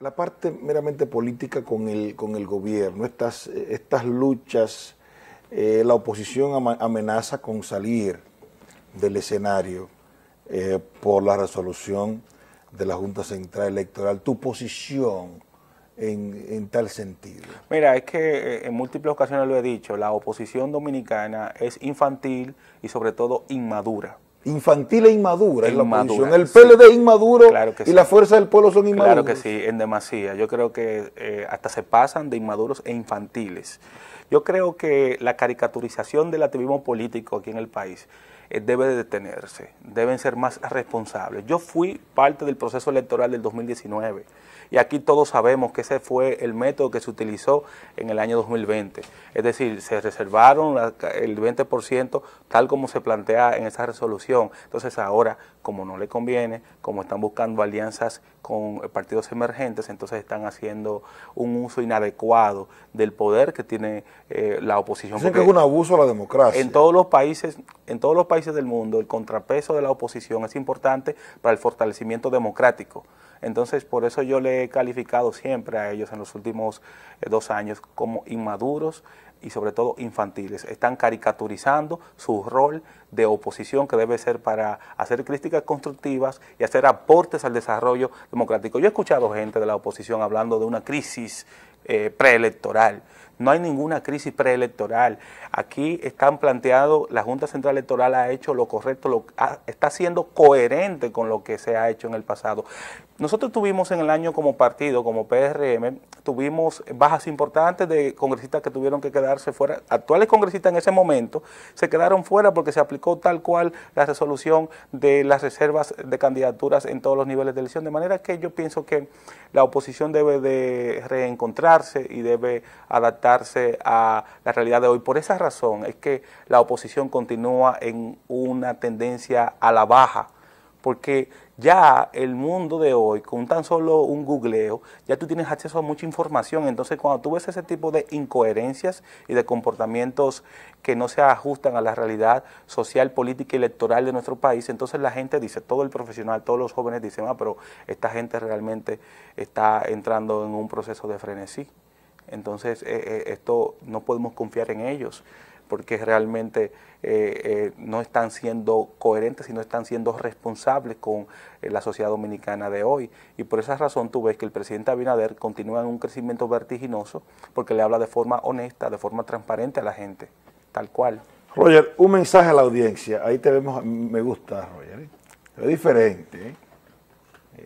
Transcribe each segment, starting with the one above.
La parte meramente política con el, con el gobierno, estas, estas luchas, eh, la oposición amenaza con salir del escenario eh, por la resolución de la Junta Central Electoral. Tu posición en, en tal sentido. Mira, es que eh, en múltiples ocasiones lo he dicho, la oposición dominicana es infantil y sobre todo inmadura infantil e inmadura, es la oposición. El PLD de inmaduro y la fuerza del pueblo son inmaduros Claro que sí, en demasía. Yo creo que eh, hasta se pasan de inmaduros e infantiles. Yo creo que la caricaturización del activismo político aquí en el país eh, debe de detenerse, deben ser más responsables. Yo fui parte del proceso electoral del 2019 y aquí todos sabemos que ese fue el método que se utilizó en el año 2020. Es decir, se reservaron el 20% tal como se plantea en esa resolución. Entonces ahora, como no le conviene, como están buscando alianzas con eh, partidos emergentes, entonces están haciendo un uso inadecuado del poder que tiene eh, la oposición. Dicen que es un abuso a la democracia. En todos los países en todos los países del mundo el contrapeso de la oposición es importante para el fortalecimiento democrático. Entonces, por eso yo le he calificado siempre a ellos en los últimos eh, dos años como inmaduros y sobre todo infantiles. Están caricaturizando su rol de oposición que debe ser para hacer críticas constructivas y hacer aportes al desarrollo democrático. Yo he escuchado gente de la oposición hablando de una crisis eh, preelectoral. No hay ninguna crisis preelectoral. Aquí están planteados, la Junta Central Electoral ha hecho lo correcto, lo, está siendo coherente con lo que se ha hecho en el pasado. Nosotros tuvimos en el año como partido, como PRM, tuvimos bajas importantes de congresistas que tuvieron que quedarse fuera, actuales congresistas en ese momento, se quedaron fuera porque se aplicó tal cual la resolución de las reservas de candidaturas en todos los niveles de elección, de manera que yo pienso que la oposición debe de reencontrarse y debe adaptarse a la realidad de hoy. Por esa razón es que la oposición continúa en una tendencia a la baja porque ya el mundo de hoy, con tan solo un googleo, ya tú tienes acceso a mucha información. Entonces, cuando tú ves ese tipo de incoherencias y de comportamientos que no se ajustan a la realidad social, política y electoral de nuestro país, entonces la gente dice, todo el profesional, todos los jóvenes dicen, ah, pero esta gente realmente está entrando en un proceso de frenesí. Entonces, eh, eh, esto no podemos confiar en ellos porque realmente eh, eh, no están siendo coherentes y no están siendo responsables con eh, la sociedad dominicana de hoy. Y por esa razón tú ves que el presidente Abinader continúa en un crecimiento vertiginoso porque le habla de forma honesta, de forma transparente a la gente, tal cual. Roger, un mensaje a la audiencia. Ahí te vemos, me gusta, Roger. Es diferente.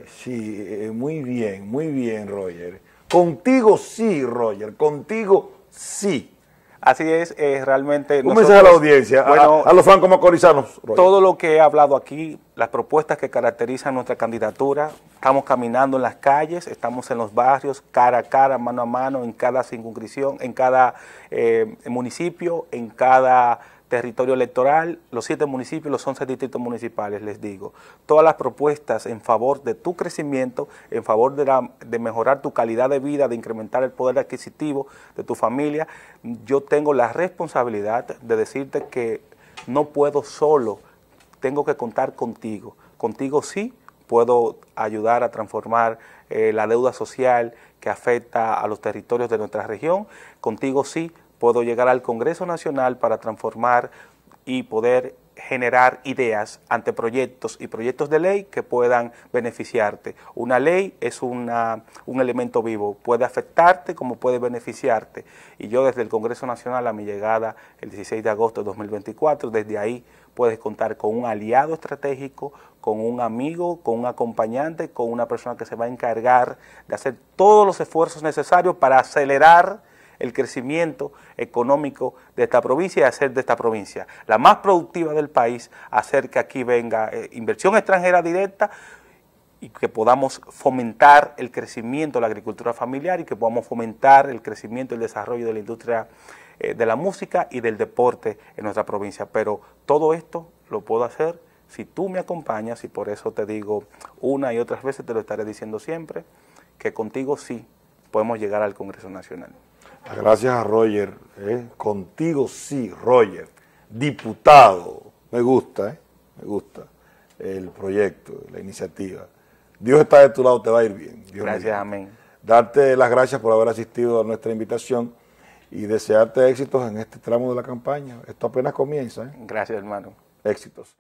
Sí, muy bien, muy bien, Roger. Contigo sí, Roger, contigo sí. Así es, eh, realmente. Un mensaje a la audiencia, a, los francos macorizanos. Todo lo que he hablado aquí, las propuestas que caracterizan nuestra candidatura, estamos caminando en las calles, estamos en los barrios, cara a cara, mano a mano, en cada circunscripción, en cada eh, municipio, en cada territorio electoral, los siete municipios, los once distritos municipales, les digo. Todas las propuestas en favor de tu crecimiento, en favor de, mejorar tu calidad de vida, de incrementar el poder adquisitivo de tu familia, yo tengo la responsabilidad de decirte que no puedo solo, tengo que contar contigo. Contigo sí puedo ayudar a transformar eh, la deuda social que afecta a los territorios de nuestra región. Contigo sí puedo llegar al Congreso Nacional para transformar y poder generar ideas ante proyectos y proyectos de ley que puedan beneficiarte. Una ley es una, un elemento vivo, puede afectarte como puede beneficiarte. Y yo desde el Congreso Nacional a mi llegada el 16 de agosto de 2024, desde ahí puedes contar con un aliado estratégico, con un amigo, con un acompañante, con una persona que se va a encargar de hacer todos los esfuerzos necesarios para acelerar el crecimiento económico de esta provincia y hacer de esta provincia la más productiva del país, hacer que aquí venga eh, inversión extranjera directa y que podamos fomentar el crecimiento de la agricultura familiar y que podamos fomentar el crecimiento y el desarrollo de la industria eh, de la música y del deporte en nuestra provincia. Pero todo esto lo puedo hacer si tú me acompañas y por eso te digo una y otras veces, te lo estaré diciendo siempre, que contigo sí podemos llegar al Congreso Nacional. Gracias a Roger. ¿eh? Contigo sí, Roger. Diputado. Me gusta, ¿eh? me gusta el proyecto, la iniciativa. Dios está de tu lado, te va a ir bien. gracias, amén. Darte las gracias por haber asistido a nuestra invitación y desearte éxitos en este tramo de la campaña. Esto apenas comienza. ¿eh? Gracias, hermano. Éxitos.